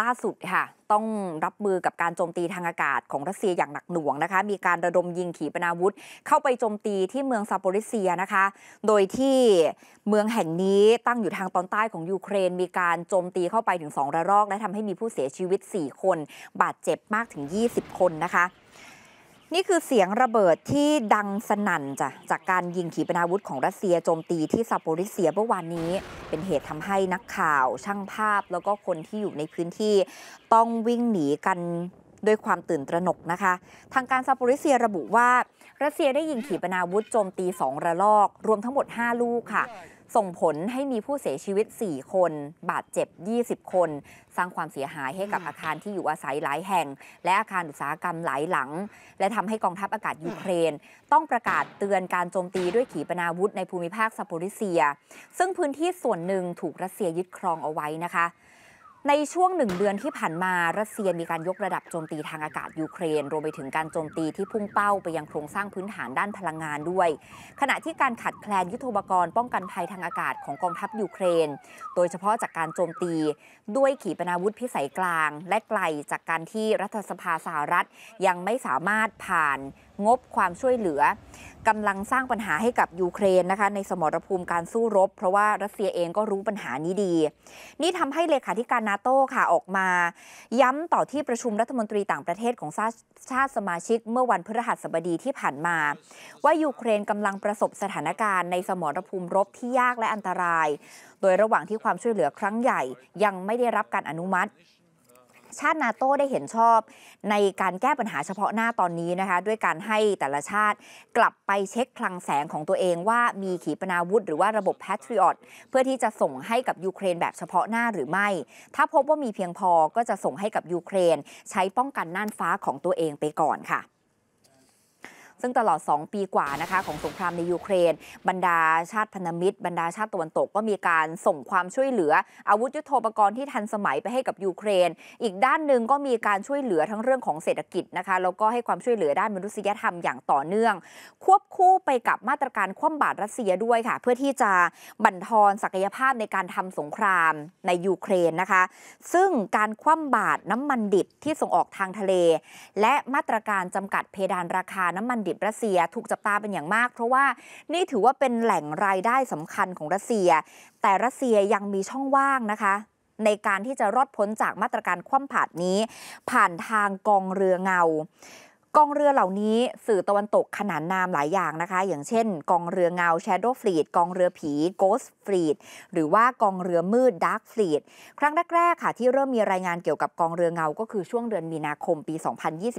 ล่าสุดค่ะต้องรับมือกับการโจมตีทางอากาศของรัสเซียอย่างหนักหน่วง นะคะ มีการระดมยิงขีปนาวุธเข้าไปโจมตีที่เมืองซาโปริเซียนะคะ โดยที่เมืองแห่งนี้ตั้งอยู่ทางตอนใต้ของยูเครน มีการโจมตีเข้าไปถึง 2 ระลอกและทำให้มีผู้เสียชีวิต 4 คน บาดเจ็บมากถึง 20 คนนะคะนี่คือเสียงระเบิดที่ดังสนั่นจ้ะจากการยิงขีปนาวุธของรัสเซียโจมตีที่ซาโปริเซียเมื่อวานนี้เป็นเหตุทำให้นักข่าวช่างภาพแล้วก็คนที่อยู่ในพื้นที่ต้องวิ่งหนีกันด้วยความตื่นตระหนกนะคะ ทางการซาโปริเซียระบุว่ารัสเซียได้ยิงขีปนาวุธโจมตี 2 ระลอก รวมทั้งหมด 5 ลูกค่ะส่งผลให้มีผู้เสียชีวิต 4 คน บาดเจ็บ 20 คน สร้างความเสียหายให้กับอาคารที่อยู่อาศัยหลายแห่ง และอาคารอุตสาหกรรมหลายหลัง และทำให้กองทัพอากาศยูเครน ต้องประกาศเตือนการโจมตีด้วยขีปนาวุธในภูมิภาคซาโปริเซีย ซึ่งพื้นที่ส่วนหนึ่งถูกรัสเซียยึดครองเอาไว้นะคะในช่วงหนึ่งเดือนที่ผ่านมารัสเซียมีการยกระดับโจมตีทางอากาศยูเครน รวมไปถึงการโจมตีที่พุ่งเป้าไปยังโครงสร้างพื้นฐานด้านพลังงานด้วย ขณะที่การขัดแคลนยุทโธปกรณ์ป้องกันภัยทางอากาศของกองทัพยูเครน โดยเฉพาะจากการโจมตีด้วยขีปนาวุธพิสัยกลาง และไกลจากการที่รัฐสภาสหรัฐยังไม่สามารถผ่านงบความช่วยเหลือกำลังสร้างปัญหาให้กับยูเครนนะคะในสมรภูมิการสู้รบเพราะว่ารัสเซียเองก็รู้ปัญหานี้ดี นี่ทำให้เลขาธิการนาโต้ค่ะออกมา ย้ำต่อที่ประชุมรัฐมนตรีต่างประเทศของชาติสมาชิก เมื่อวันพฤหัสบดีที่ผ่านมา ว่ายูเครนกำลังประสบสถานการณ์ในสมรภูมิรบที่ยากและอันตราย โดยระหว่างที่ความช่วยเหลือครั้งใหญ่ ยังไม่ได้รับการอนุมัติชาติ นาโต้ได้เห็นชอบในการแก้ปัญหาเฉพาะหน้าตอนนี้นะคะ ด้วยการให้แต่ละชาติกลับไปเช็คคลังแสงของตัวเองว่ามีขีปนาวุธหรือว่าระบบแพทริออตเพื่อที่จะส่งให้กับยูเครนแบบเฉพาะหน้าหรือไม่ ถ้าพบว่ามีเพียงพอก็จะส่งให้กับยูเครน ใช้ป้องกันน่านฟ้าของตัวเองไปก่อนค่ะซึ่งตลอด 2 ปีกว่านะคะของสงครามในยูเครน บรรดาชาติพันธมิตร บรรดาชาติตะวันตกก็มีการส่งความช่วยเหลืออาวุธยุโทโธปกรณ์ที่ทันสมัยไปให้กับยูเครน อีกด้านหนึ่งก็มีการช่วยเหลือทั้งเรื่องของเศรษฐกิจนะคะแล้วก็ให้ความช่วยเหลือด้านมนุษยธรรมอย่างต่อเนื่อง ควบคู่ไปกับมาตรการคว่ำบาตรรัสเซียด้วยค่ะเพื่อที่จะบั่นทอนศักยภาพในการทำสงครามในยูเครนนะคะ ซึ่งการคว่ำบาตรน้ำมันดิบที่ส่งออกทางทะเล และมาตรการจำกัดเพดานราคาน้ำมันดิบิรัสเซียถูกจับตาเป็นอย่างมาก เพราะว่านี่ถือว่าเป็นแหล่งรายได้สำคัญของรัสเซีย แต่รัสเซียยังมีช่องว่างนะคะ ในการที่จะรอดพ้นจากมาตรการคว่ำผาดนี้ ผ่านทางกองเรือเงากองเรือเหล่านี้สื่อตะวันตกขนานนามหลายอย่างนะคะ อย่างเช่น กองเรือเงา Shadow Fleet กองเรือผี Ghost Fleet หรือว่ากองเรือมืด Dark Fleet ครั้งแรกๆค่ะที่เริ่มมีรายงานเกี่ยวกับกองเรือเงาก็คือช่วงเดือนมีนาคมปี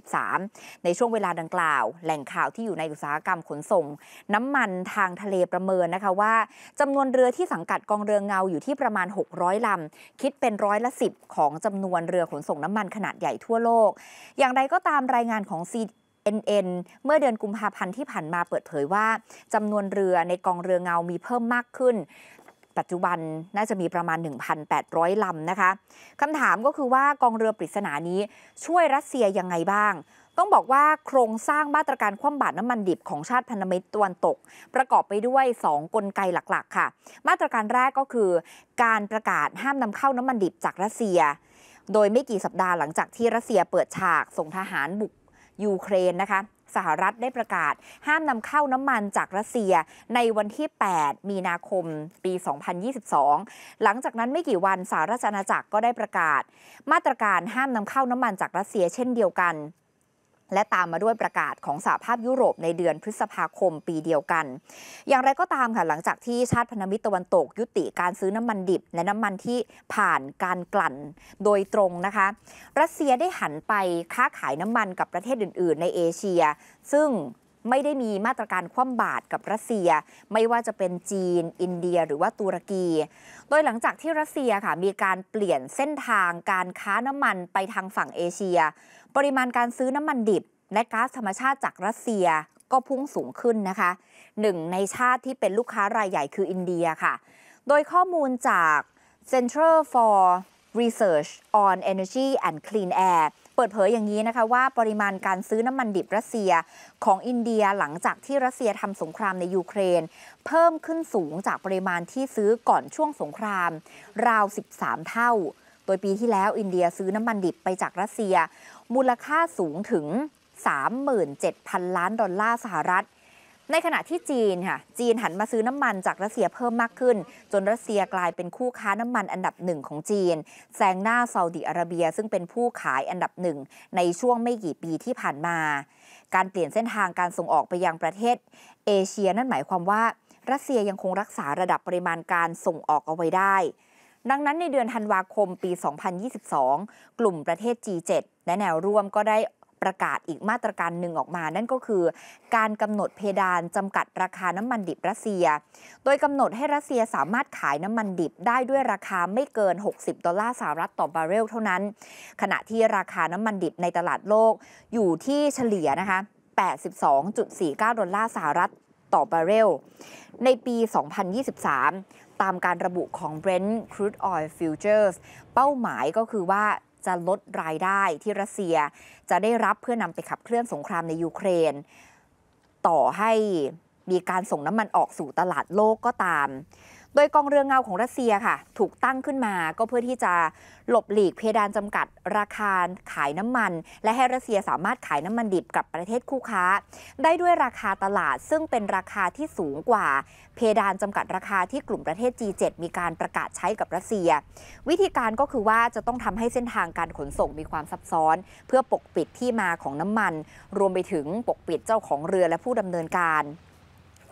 2023 ในช่วงเวลาดังกล่าว แหล่งข่าวที่อยู่ในอุตสาหกรรมขนส่ง น้ำมันทางทะเลประเมินนะคะว่าจำนวนเรือที่สังกัดกองเรือเงาอยู่ที่ประมาณ 600 ลำคิดเป็นร้อยละ 10 ของจำนวนเรือขนส่งน้ำมันขนาดใหญ่ทั่วโลก อย่างไรก็ตามรายงานของ c NN เมื่อเดือนกุมภาพันธ์ที่ผ่านมาเปิดเผยว่าจำนวนเรือในกองเรือเงามีเพิ่มมากขึ้น ปัจจุบันน่าจะมีประมาณ 1,800ลำนะคะคำถามก็คือว่ากองเรือปริศนานี้ช่วยรัสเซียยังไงบ้าง ต้องบอกว่าโครงสร้างมาตรการคว่ำบาตรน้ำมันดิบของชาติพันธมิตรตะวันตก ประกอบไปด้วย 2 กลไกหลักๆค่ะ มาตรการแรกก็คือ การประกาศห้ามนำเข้าน้ำมันดิบจากรัสเซีย โดยไม่กี่สัปดาห์หลังจากที่รัสเซียเปิดฉากส่งทหารบุกยูเครนนะคะสหรัฐได้ประกาศห้ามนำเข้าน้ำมันจากรัสเซีย ในวันที่ 8 มีนาคมปี 2022 หลังจากนั้นไม่กี่วัน สหรัฐอาณาจักรก็ได้ประกาศ มาตรการห้ามนำเข้าน้ำมันจากรัสเซียเช่นเดียวกันและตามมาด้วยประกาศของสหภาพยุโรปในเดือนพฤษภาคมปีเดียวกัน อย่างไรก็ตามค่ะหลังจากที่ชาติพันธมิตรตะวันตกยุติการซื้อน้ำมันดิบและน้ำมันที่ผ่านการกลั่น โดยตรงนะคะ รัสเซียได้หันไปค้าขายน้ำมันกับประเทศอื่น ๆ ในเอเชีย ซึ่งไม่ได้มีมาตรการคว่ำบาตรกับรัสเซีย ไม่ว่าจะเป็นจีน อินเดียหรือว่าตุรกี โดยหลังจากที่รัสเซียค่ะมีการเปลี่ยนเส้นทางการค้าน้ำมันไปทางฝั่งเอเชียปริมาณการซื้อน้ำมันดิบ และก๊าซธรรมชาติจากรัสเซียก็พุ่งสูงขึ้นนะคะหนึ่งในชาติที่เป็นลูกค้ารายใหญ่คืออินเดียค่ะ โดยข้อมูลจาก c e n t a l for Research on Energy and Clean Air เปิดเผยอย่างนี้นะคะว่าปริมาณการซื้อน้ำมันดิบรัสเซียของอินเดียหลังจากที่รัสเซียทำสงครามในยูเครน เพิ่มขึ้นสูงจากปริมาณที่ซื้อก่อนช่วงสงคราม ราว 13 เท่าโดยปีที่แล้วอินเดียซื้อน้ำมันดิบไปจากรัสเซีย มูลค่าสูงถึง 37,000 ล้านดอลลาร์สหรัฐ ในขณะที่จีนค่ะจีนหันมาซื้อน้ำมันจากรัสเซียเพิ่มมากขึ้น จนรัสเซียกลายเป็นคู่ค้าน้ำมันอันดับหนึ่งของจีนแซงหน้าซาอุดิอาระเบียซึ่งเป็นผู้ขายอันดับหนึ่งในช่วงไม่กี่ปีที่ผ่านมา การเปลี่ยนเส้นทางการส่งออกไปยังประเทศ เอเชียนั่นหมายความว่า รัสเซียยังคงรักษาระดับปริมาณการส่งออกเอาไว้ได้ดังนั้นในเดือนธันวาคมปี 2022 กลุ่มประเทศ G7 และแนวร่วมก็ได้ประกาศอีกมาตรการหนึ่งออกมา นั่นก็คือการกำหนดเพดานจำกัดราคาน้ำมันดิบรัสเซีย โดยกำหนดให้รัสเซียสามารถขายน้ำมันดิบได้ด้วยราคาไม่เกิน 60 ดอลลาร์สหรัฐต่อบาร์เรลเท่านั้น ขณะที่ราคาน้ำมันดิบในตลาดโลกอยู่ที่เฉลี่ยนะคะ 82.49 ดอลลาร์สหรัฐต่อบาร์เรล ในปี 2023ตามการระบุของ Brent Crude Oil Futures เป้าหมายก็คือว่าจะลดรายได้ที่รัสเซีย จะได้รับเพื่อนำไปขับเคลื่อนสงครามในยูเครน ต่อให้มีการส่งน้ำมันออกสู่ตลาดโลกก็ตามโดยกองเรือเงาของรัสเซียค่ะ ถูกตั้งขึ้นมา ก็เพื่อที่จะหลบหลีกเพดานจำกัดราคาขายน้ำมัน และให้รัสเซียสามารถขายน้ำมันดิบกับประเทศคู่ค้าได้ด้วยราคาตลาดซึ่งเป็นราคาที่สูงกว่า เพดานจำกัดราคาที่กลุ่มประเทศ G7 มีการประกาศใช้กับรัสเซีย วิธีการก็คือว่าจะต้องทำให้เส้นทางการขนส่งมีความซับซ้อน เพื่อปกปิดที่มาของน้ำมัน รวมไปถึงปกปิดเจ้าของเรือและผู้ดำเนินการ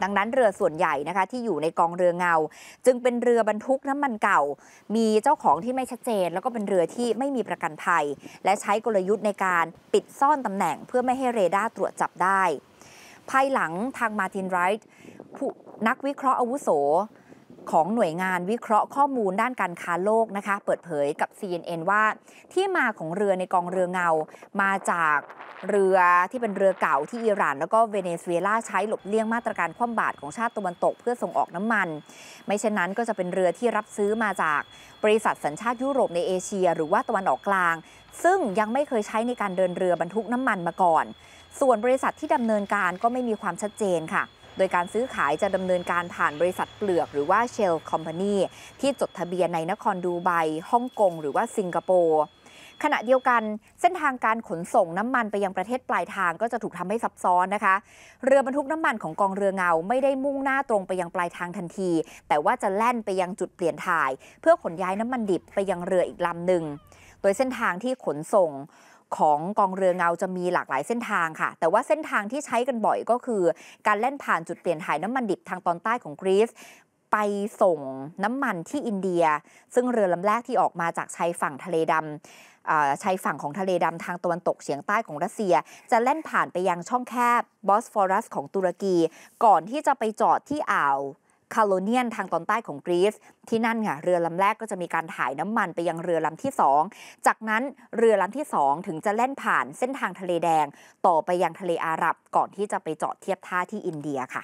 ดังนั้นเรือส่วนใหญ่นะคะที่อยู่ในกองเรือเงา จึงเป็นเรือบรรทุกน้ำมันเก่า มีเจ้าของที่ไม่ชัดเจน แล้วก็เป็นเรือที่ไม่มีประกันภัย และใช้กลยุทธ์ในการปิดซ่อนตำแหน่งเพื่อไม่ให้เรดาร์ตรวจจับได้ภายหลังทางมาตินไรท์นักวิเคราะห์อาวุโสของหน่วยงานวิเคราะห์ข้อมูลด้านการค้าโลกนะคะ เปิดเผยกับ CNN ว่า ที่มาของเรือในกองเรือเงา มาจากเรือที่เป็นเรือเก่าที่อิหร่านแล้วก็เวเนซุเอลาใช้หลบเลี่ยงมาตรการคว่ำบาตรของชาติตะวันตกเพื่อส่งออกน้ำมัน ไม่เช่นนั้นก็จะเป็นเรือที่รับซื้อมาจากบริษัทสัญชาติยุโรปในเอเชียหรือว่าตะวันออกกลาง ซึ่งยังไม่เคยใช้ในการเดินเรือบรรทุกน้ำมันมาก่อน ส่วนบริษัทที่ดำเนินการก็ไม่มีความชัดเจนค่ะดยการซื้อขายจะดำเนินการผ่านบริษัทเปลือกหรือว่าเชลคอมพานีที่จดทะเบียนในนครดูไบฮ่องกงหรือว่าสิงคโปร์ขณะเดียวกัน เส้นทางการขนส่งน้ำมันไปยังประเทศปลายทางก็จะถูกทำให้ซับซ้อนนะคะ เรือบรรทุกน้ำมันของกองเรือเงาไม่ได้มุ่งหน้าตรงไปยังปลายทางทันที แต่ว่าจะแล่นไปยังจุดเปลี่ยนถ่าย เพื่อขนย้ายน้ำมันดิบไปยังเรืออีกลำหนึ่งโดยเส้นทางที่ขนส่งของกองเรือเงาจะมีหลากหลายเส้นทางค่ะ แต่ว่าเส้นทางที่ใช้กันบ่อยก็คือ การแล่นผ่านจุดเปลี่ยนถ่ายน้ำมันดิบทางตอนใต้ของกรีซไปส่งน้ำมันที่อินเดีย ซึ่งเรือลำแรกที่ออกมาจากชายฝั่งทะเลดำชายฝั่งของทะเลดำทางตะวันตกเฉียงใต้ของรัสเซีย จะแล่นผ่านไปยังช่องแคบบอสฟอรัสของตุรกี ก่อนที่จะไปจอดที่อ่าวคาโลเนียนทางตอนใต้ของกรีซที่นั่นค่ะเรือลำแรกก็จะมีการถ่ายน้ำมันไปยังเรือลำที่ 2 จากนั้นเรือลำที่ 2 ถึงจะแล่นผ่านเส้นทางทะเลแดง ต่อไปยังทะเลอาหรับก่อนที่จะไปจอดเทียบท่าที่อินเดียค่ะ